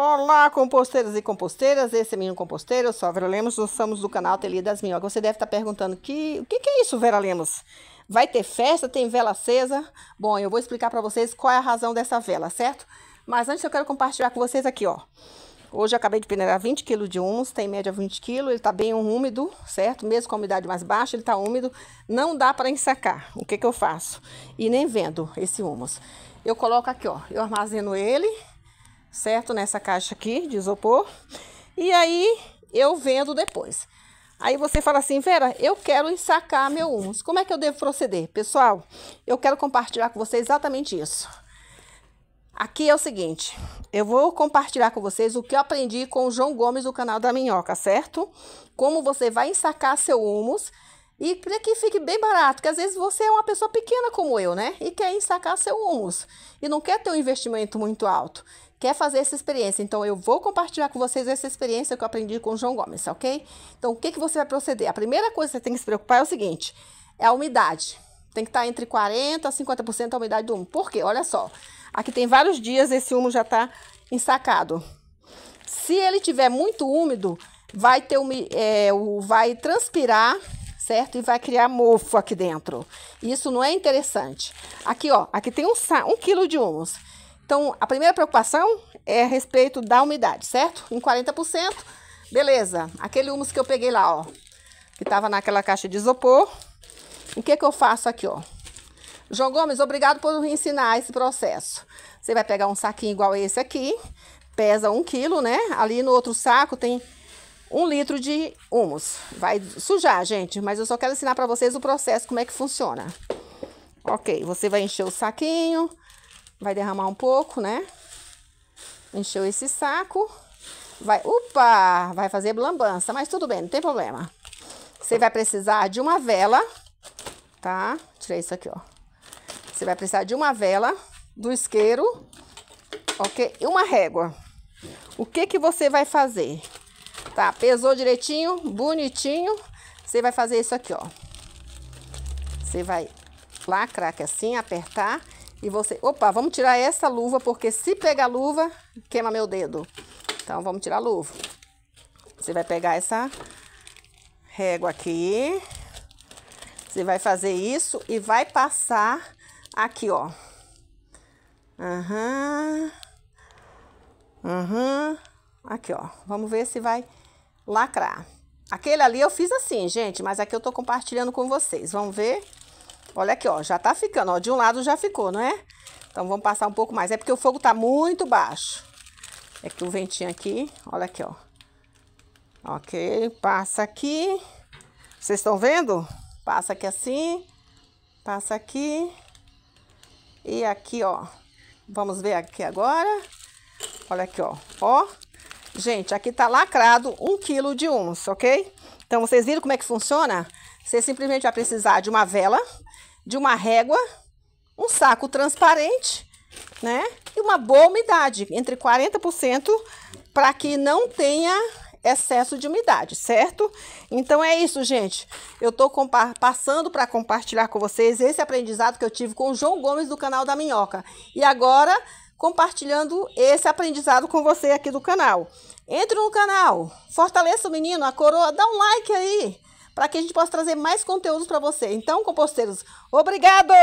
Olá, composteiras e composteiras, esse é Minho Composteiro, eu sou a Vera Lemos, nós somos do canal Ateliê das Minhocas. Você deve estar perguntando, que, o que, que, é isso, Vera Lemos? Vai ter festa, tem vela acesa? Bom, eu vou explicar para vocês qual é a razão dessa vela, certo? Mas antes eu quero compartilhar com vocês aqui, ó. Hoje eu acabei de peneirar 20 kg de humus, tem média 20 kg, ele está bem úmido, certo? Mesmo com a umidade mais baixa, ele está úmido, não dá para ensacar. O que que eu faço? E nem vendo esse humus. Eu coloco aqui, ó, eu armazeno ele certo? Nessa caixa aqui de isopor. E aí eu vendo depois. Aí você fala assim, Vera, eu quero ensacar meu humus. Como é que eu devo proceder? Pessoal, eu quero compartilhar com vocês exatamente isso. Aqui é o seguinte, eu vou compartilhar com vocês o que eu aprendi com o João Gomes do canal da Minhoca, certo? Como você vai ensacar seu humus e para que fique bem barato, que às vezes você é uma pessoa pequena como eu, né? E quer ensacar seu humus e não quer ter um investimento muito alto quer fazer essa experiência. Então, eu vou compartilhar com vocês essa experiência que eu aprendi com o João Gomes, tá ok? Então, o que, que você vai proceder? A primeira coisa que você tem que se preocupar é o seguinte: é a umidade. Tem que estar entre 40% a 50% a umidade do humo. Por quê? Olha só. Aqui tem vários dias esse humo já está ensacado. Se ele tiver muito úmido, vai ter um, é, vai transpirar, certo? E vai criar mofo aqui dentro. Isso não é interessante. Aqui, ó, aqui tem um, um quilo de humus. Então, a primeira preocupação é a respeito da umidade, certo? Em 40%, beleza. Aquele humus que eu peguei lá, ó, que tava naquela caixa de isopor. O que que eu faço aqui, ó? João Gomes, obrigado por me ensinar esse processo. Você vai pegar um saquinho igual esse aqui, pesa um quilo, né? Ali no outro saco tem um litro de humus. Vai sujar, gente, mas eu só quero ensinar para vocês o processo, como é que funciona. Ok, você vai encher o saquinho Vai derramar um pouco, né? Encheu esse saco. Vai, opa, vai fazer lambança, mas tudo bem, não tem problema. Você vai precisar de uma vela, tá? Tirei isso aqui, ó. Você vai precisar de uma vela, do isqueiro, ok? E uma régua. O que que você vai fazer? Tá, pesou direitinho, bonitinho. Você vai fazer isso aqui, ó. Você vai lacrar aqui assim, apertar e você... Opa, vamos tirar essa luva, porque se pegar luva, queima meu dedo. Então, vamos tirar a luva. Você vai pegar essa régua aqui. Você vai fazer isso e vai passar aqui, ó. Aham. Uhum. Aham. Uhum. Aqui, ó. Vamos ver se vai lacrar. Aquele ali eu fiz assim, gente, mas aqui eu tô compartilhando com vocês. Vamos ver. Olha aqui, ó, já tá ficando, ó, de um lado já ficou, não é? Então, vamos passar um pouco mais. É porque o fogo tá muito baixo. É que o ventinho aqui, olha aqui, ó. Ok, passa aqui. Vocês estão vendo? Passa aqui assim, passa aqui. E aqui, ó. Vamos ver aqui agora. Olha aqui, ó. Ó. Gente, aqui tá lacrado um quilo de uns, ok? Então, vocês viram como é que funciona? Você simplesmente vai precisar de uma vela de uma régua, um saco transparente, né? E uma boa umidade, entre 40% para que não tenha excesso de umidade, certo? Então é isso, gente. Eu tô passando para compartilhar com vocês esse aprendizado que eu tive com o João Gomes do canal da Minhoca. E agora compartilhando esse aprendizado com você aqui do canal. Entre no canal, fortaleça o menino, a coroa, dá um like aí para que a gente possa trazer mais conteúdos para você. Então, composteiros, obrigado!